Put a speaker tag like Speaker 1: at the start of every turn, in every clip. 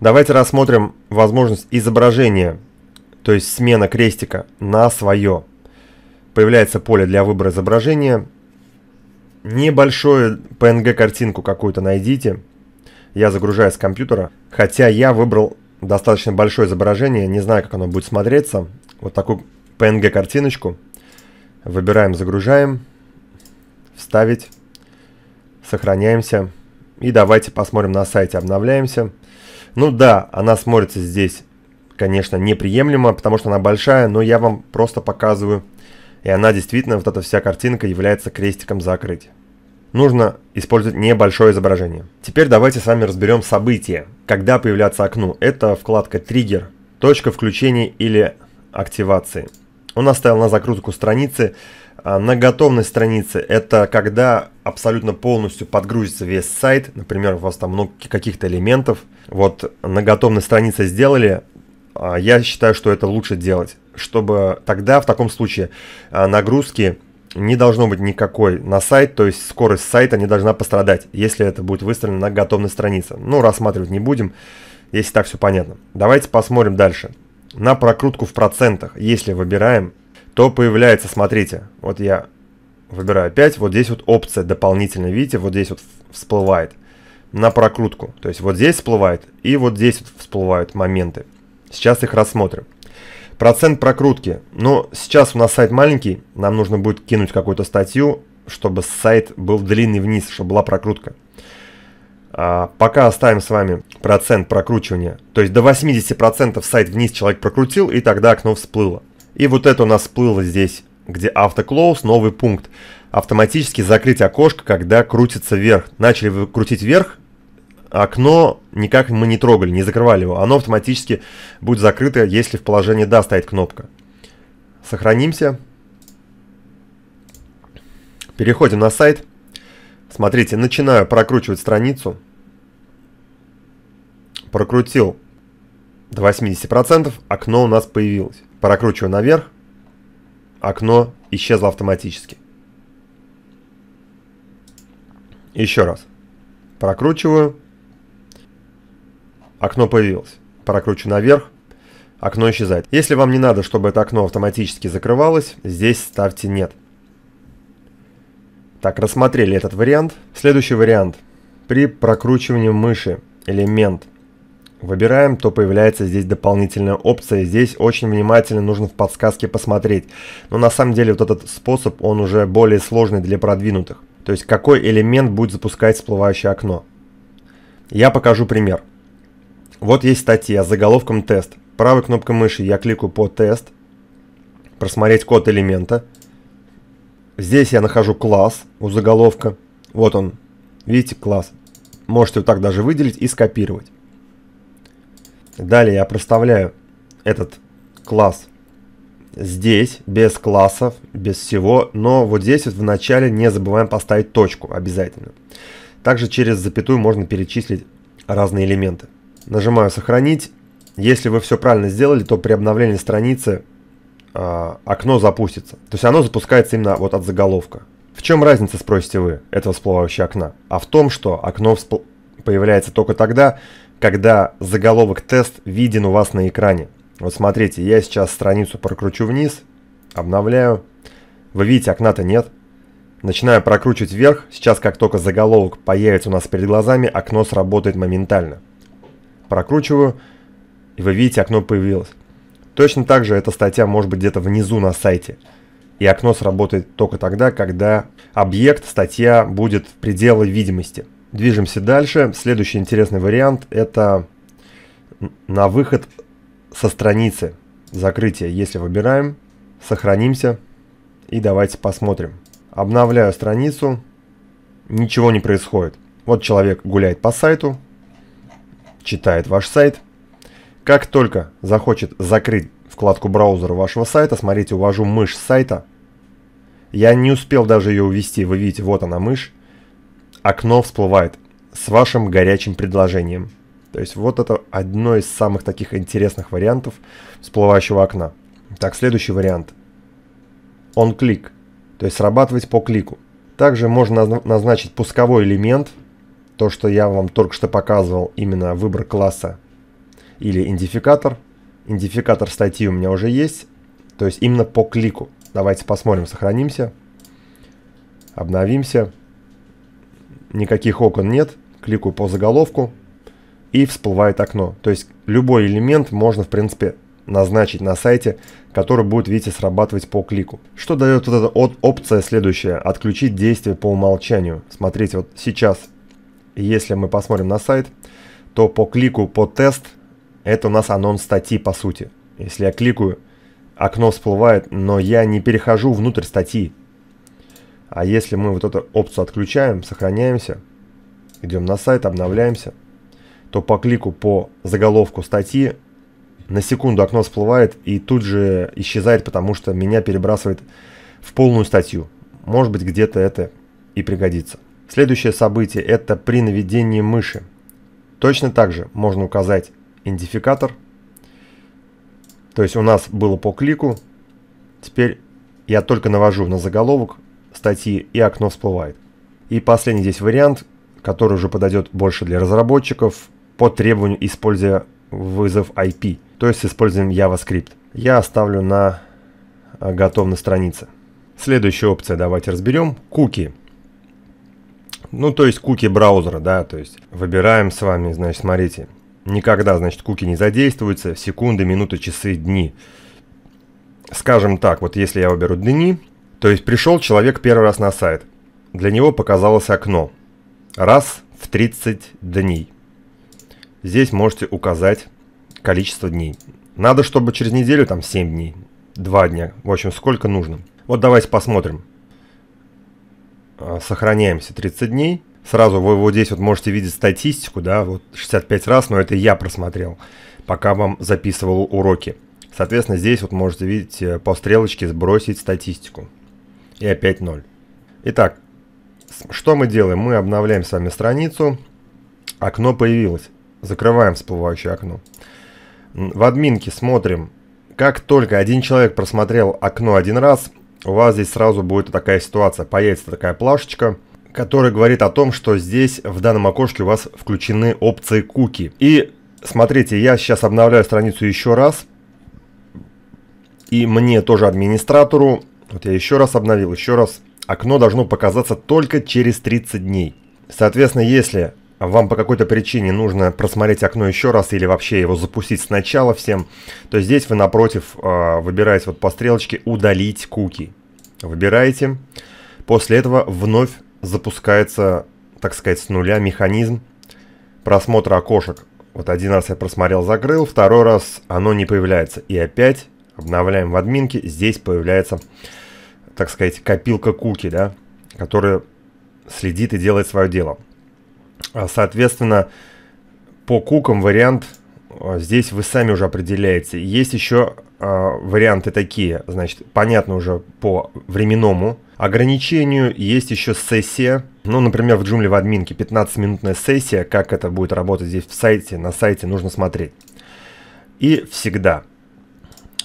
Speaker 1: Давайте рассмотрим возможность изображения, то есть смена крестика на свое. Появляется поле для выбора изображения. Небольшую PNG-картинку какую-то найдите. Я загружаю с компьютера. Хотя я выбрал достаточно большое изображение, не знаю, как оно будет смотреться. Вот такую PNG-картиночку. Выбираем, загружаем. Вставить. Сохраняемся. И давайте посмотрим на сайте. Обновляемся. Обновляемся. Ну да, она смотрится здесь, конечно, неприемлемо, потому что она большая, но я вам просто показываю. И она действительно, вот эта вся картинка является крестиком закрытия. Нужно использовать небольшое изображение. Теперь давайте с вами разберем событие, когда появляется окно. Это вкладка «Триггер», точка включения или активации. Он оставил на закрутку страницы а, на готовной странице это когда абсолютно полностью подгрузится весь сайт, например, у вас там много каких-то элементов. Вот на готовной странице сделали, а, я считаю, что это лучше делать, чтобы тогда в таком случае а, нагрузки не должно быть никакой на сайт, то есть скорость сайта не должна пострадать, если это будет выставлено на готовной странице. Ну, рассматривать не будем, если так все понятно. Давайте посмотрим дальше. На прокрутку в процентах, если выбираем что появляется, смотрите, вот я выбираю опять, вот здесь вот опция дополнительная, видите, вот здесь вот всплывает на прокрутку. То есть вот здесь всплывает и вот здесь вот всплывают моменты. Сейчас их рассмотрим. Процент прокрутки. Но ну, сейчас у нас сайт маленький, нам нужно будет кинуть какую-то статью, чтобы сайт был длинный вниз, чтобы была прокрутка. А пока оставим с вами процент прокручивания. То есть до 80% сайт вниз человек прокрутил, и тогда окно всплыло. И вот это у нас всплыло здесь, где автоклоус, новый пункт. Автоматически закрыть окошко, когда крутится вверх. Начали вы крутить вверх, окно никак мы не трогали, не закрывали его. Оно автоматически будет закрыто, если в положении «да» стоит кнопка. Сохранимся. Переходим на сайт. Смотрите, начинаю прокручивать страницу. Прокрутил до 80%, окно у нас появилось. Прокручиваю наверх. Окно исчезло автоматически. Еще раз. Прокручиваю. Окно появилось. Прокручиваю наверх. Окно исчезает. Если вам не надо, чтобы это окно автоматически закрывалось, здесь ставьте «нет». Так, рассмотрели этот вариант. Следующий вариант. При прокручивании мыши элемент – выбираем, то появляется здесь дополнительная опция. Здесь очень внимательно нужно в подсказке посмотреть. Но на самом деле вот этот способ, он уже более сложный для продвинутых. То есть какой элемент будет запускать всплывающее окно. Я покажу пример. Вот есть статья с заголовком «Тест». Правой кнопкой мыши я кликаю по «Тест», просмотреть код элемента. Здесь я нахожу класс у заголовка. Вот он. Видите, класс. Можете вот так даже выделить и скопировать. Далее я проставляю этот класс здесь, без классов, без всего, но вот здесь вот в начале не забываем поставить точку обязательно. Также через запятую можно перечислить разные элементы. Нажимаю «Сохранить». Если вы все правильно сделали, то при обновлении страницы э, окно запустится. То есть оно запускается именно вот от заголовка. В чем разница, спросите вы, этого всплывающего окна? А в том, что окно всплывает появляется только тогда, когда заголовок «Тест» виден у вас на экране. Вот смотрите, я сейчас страницу прокручу вниз, обновляю. Вы видите, окна-то нет. Начинаю прокручивать вверх. Сейчас, как только заголовок появится у нас перед глазами, окно сработает моментально. Прокручиваю, и вы видите, окно появилось. Точно так же эта статья может быть где-то внизу на сайте. И окно сработает только тогда, когда объект, статья будет в пределах видимости. Движемся дальше. Следующий интересный вариант – это на выход со страницы закрытие. Если выбираем, сохранимся и давайте посмотрим. Обновляю страницу, ничего не происходит. Вот человек гуляет по сайту, читает ваш сайт. Как только захочет закрыть вкладку браузера вашего сайта, смотрите, увожу мышь с сайта. Я не успел даже ее увести, вы видите, вот она мышь окно всплывает с вашим горячим предложением. То есть вот это одно из самых таких интересных вариантов всплывающего окна. Так, следующий вариант. Он клик, то есть срабатывать по клику. Также можно назначить пусковой элемент, то, что я вам только что показывал, именно выбор класса или идентификатор. Идентификатор статьи у меня уже есть, то есть именно по клику. Давайте посмотрим, сохранимся, обновимся никаких окон нет, кликаю по заголовку и всплывает окно. То есть любой элемент можно в принципе назначить на сайте, который будет, видите, срабатывать по клику. Что дает вот эта от опция следующая, отключить действие по умолчанию. Смотрите, вот сейчас, если мы посмотрим на сайт, то по клику по тест, это у нас анонс статьи по сути. Если я кликаю, окно всплывает, но я не перехожу внутрь статьи. А если мы вот эту опцию отключаем, сохраняемся, идем на сайт, обновляемся, то по клику по заголовку статьи на секунду окно всплывает и тут же исчезает, потому что меня перебрасывает в полную статью. Может быть, где-то это и пригодится. Следующее событие – это при наведении мыши. Точно так же можно указать идентификатор. То есть у нас было по клику. Теперь я только навожу на заголовок, статьи и окно всплывает. И последний здесь вариант, который уже подойдет больше для разработчиков по требованию, используя вызов IP, то есть используем JavaScript. Я оставлю на э, готовной странице. Следующая опция, давайте разберем, куки. Ну, то есть куки браузера, да, то есть выбираем с вами, значит, смотрите, никогда, значит, куки не задействуются, секунды, минуты, часы, дни. Скажем так, вот если я выберу дни, то есть пришел человек первый раз на сайт. Для него показалось окно. Раз в 30 дней. Здесь можете указать количество дней. Надо, чтобы через неделю там 7 дней. 2 дня. В общем, сколько нужно. Вот давайте посмотрим. А, сохраняемся 30 дней. Сразу вы вот здесь вот можете видеть статистику, да, вот 65 раз, но это я просмотрел, пока вам записывал уроки. Соответственно, здесь вот можете видеть э, по стрелочке сбросить статистику и опять 0. Итак, что мы делаем? Мы обновляем с вами страницу. Окно появилось. Закрываем всплывающее окно. В админке смотрим. Как только один человек просмотрел окно один раз, у вас здесь сразу будет такая ситуация. Появится такая плашечка, которая говорит о том, что здесь в данном окошке у вас включены опции куки. И смотрите, я сейчас обновляю страницу еще раз. И мне тоже администратору вот я еще раз обновил, еще раз. Окно должно показаться только через 30 дней. Соответственно, если вам по какой-то причине нужно просмотреть окно еще раз или вообще его запустить сначала всем, то здесь вы напротив э, выбираете вот по стрелочке «Удалить куки». Выбираете. После этого вновь запускается, так сказать, с нуля механизм просмотра окошек. Вот один раз я просмотрел, закрыл, второй раз оно не появляется. И опять обновляем в админке, здесь появляется, так сказать, копилка куки, да, которая следит и делает свое дело. А, соответственно, по кукам вариант а, здесь вы сами уже определяете. Есть еще а, варианты такие, значит, понятно уже по временному ограничению. Есть еще сессия, ну, например, в джумле в админке 15-минутная сессия, как это будет работать здесь в сайте, на сайте нужно смотреть. И всегда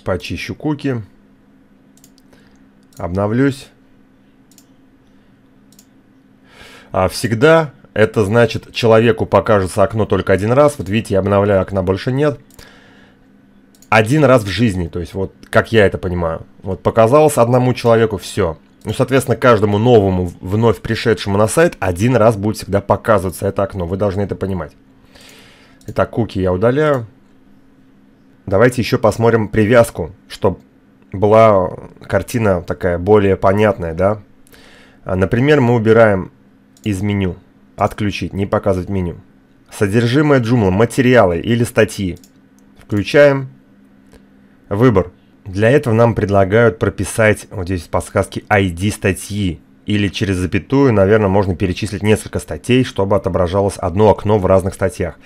Speaker 1: почищу куки. Обновлюсь. А всегда это значит, человеку покажется окно только один раз. Вот видите, я обновляю, окна больше нет. Один раз в жизни, то есть вот как я это понимаю. Вот показалось одному человеку, все. Ну, соответственно, каждому новому, вновь пришедшему на сайт один раз будет всегда показываться это окно. Вы должны это понимать. Итак, куки я удаляю. Давайте еще посмотрим привязку, чтобы была картина такая более понятная, да. А, например, мы убираем из меню «Отключить», «Не показывать меню». Содержимое Joomla, материалы или статьи. Включаем выбор. Для этого нам предлагают прописать вот здесь в подсказке ID статьи. Или через запятую, наверное, можно перечислить несколько статей, чтобы отображалось одно окно в разных статьях.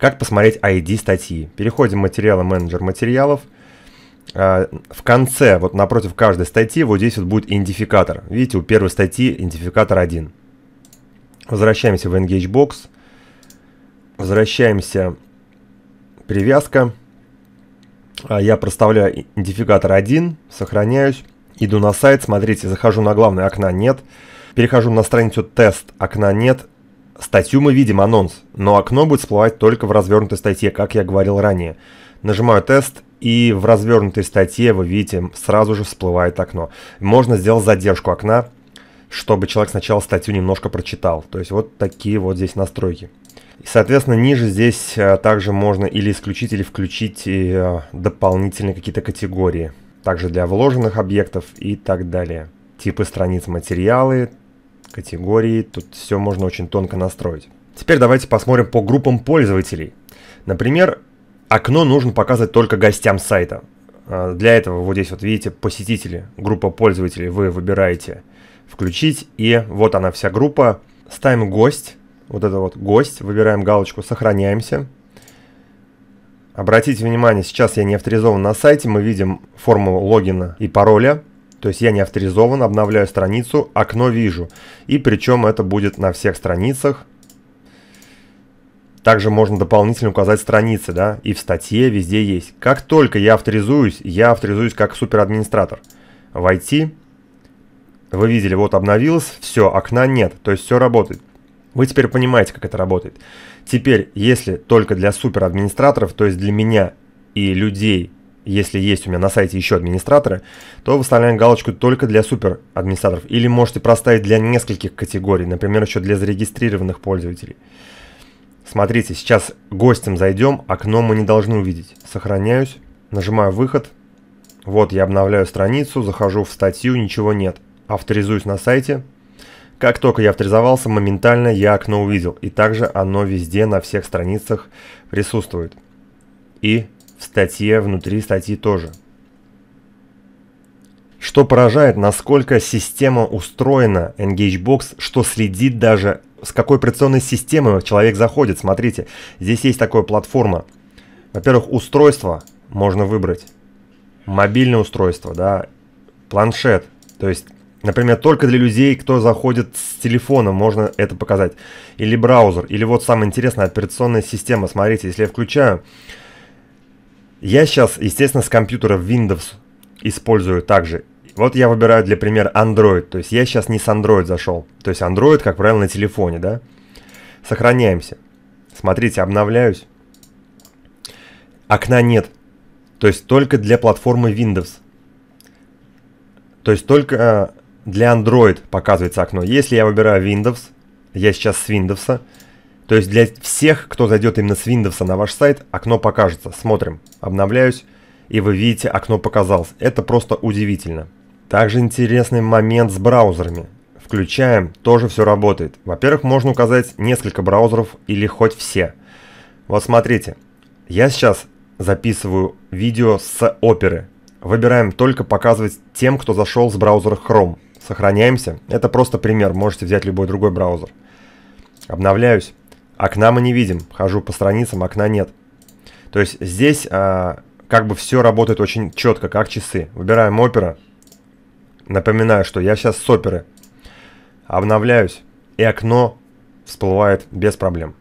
Speaker 1: Как посмотреть ID статьи? Переходим в материалы менеджер материалов. А, в конце, вот напротив каждой статьи, вот здесь вот будет идентификатор. Видите, у первой статьи идентификатор 1. Возвращаемся в EngageBox. Возвращаемся привязка. А, я проставляю идентификатор 1, сохраняюсь, иду на сайт, смотрите, захожу на главное, окна нет. Перехожу на страницу тест, окна нет, Статью мы видим, анонс, но окно будет всплывать только в развернутой статье, как я говорил ранее. Нажимаю «Тест», и в развернутой статье, вы видите, сразу же всплывает окно. Можно сделать задержку окна, чтобы человек сначала статью немножко прочитал. То есть вот такие вот здесь настройки. И, соответственно, ниже здесь э, также можно или исключить, или включить э, дополнительные какие-то категории. Также для вложенных объектов и так далее. Типы страниц материалы, категории. Тут все можно очень тонко настроить. Теперь давайте посмотрим по группам пользователей. Например, окно нужно показывать только гостям сайта. А, для этого вот здесь вот видите посетители, группа пользователей. Вы выбираете включить и вот она вся группа. Ставим гость, вот это вот гость, выбираем галочку сохраняемся. Обратите внимание, сейчас я не авторизован на сайте, мы видим форму логина и пароля. То есть я не авторизован, обновляю страницу, окно вижу. И причем это будет на всех страницах. Также можно дополнительно указать страницы, да, и в статье везде есть. Как только я авторизуюсь, я авторизуюсь как суперадминистратор. Войти. Вы видели, вот обновилось, все, окна нет, то есть все работает. Вы теперь понимаете, как это работает. Теперь, если только для суперадминистраторов, то есть для меня и людей, если есть у меня на сайте еще администраторы, то выставляем галочку только для супер администраторов. Или можете проставить для нескольких категорий, например, еще для зарегистрированных пользователей. Смотрите, сейчас гостем зайдем, окно мы не должны увидеть. Сохраняюсь, нажимаю выход. Вот я обновляю страницу, захожу в статью, ничего нет. Авторизуюсь на сайте. Как только я авторизовался, моментально я окно увидел. И также оно везде на всех страницах присутствует. И в статье, внутри статьи тоже. Что поражает, насколько система устроена, EngageBox, что следит даже, с какой операционной системы человек заходит. Смотрите, здесь есть такая платформа. Во-первых, устройство можно выбрать. Мобильное устройство, да, планшет. То есть, например, только для людей, кто заходит с телефона, можно это показать. Или браузер, или вот самое интересное, операционная система. Смотрите, если я включаю, я сейчас, естественно, с компьютера Windows использую также. Вот я выбираю для примера Android, то есть я сейчас не с Android зашел. То есть Android, как правило, на телефоне, да? Сохраняемся. Смотрите, обновляюсь. Окна нет. То есть только для платформы Windows. То есть только э, для Android показывается окно. Если я выбираю Windows, я сейчас с Windows, то есть для всех, кто зайдет именно с Windows на ваш сайт, окно покажется. Смотрим. Обновляюсь. И вы видите, окно показалось. Это просто удивительно. Также интересный момент с браузерами. Включаем, тоже все работает. Во-первых, можно указать несколько браузеров или хоть все. Вот смотрите, я сейчас записываю видео с оперы. Выбираем только показывать тем, кто зашел с браузера Chrome. Сохраняемся. Это просто пример, можете взять любой другой браузер. Обновляюсь. Окна мы не видим. Хожу по страницам, окна нет. То есть здесь а, как бы все работает очень четко, как часы. Выбираем опера. Напоминаю, что я сейчас с оперы. Обновляюсь, и окно всплывает без проблем.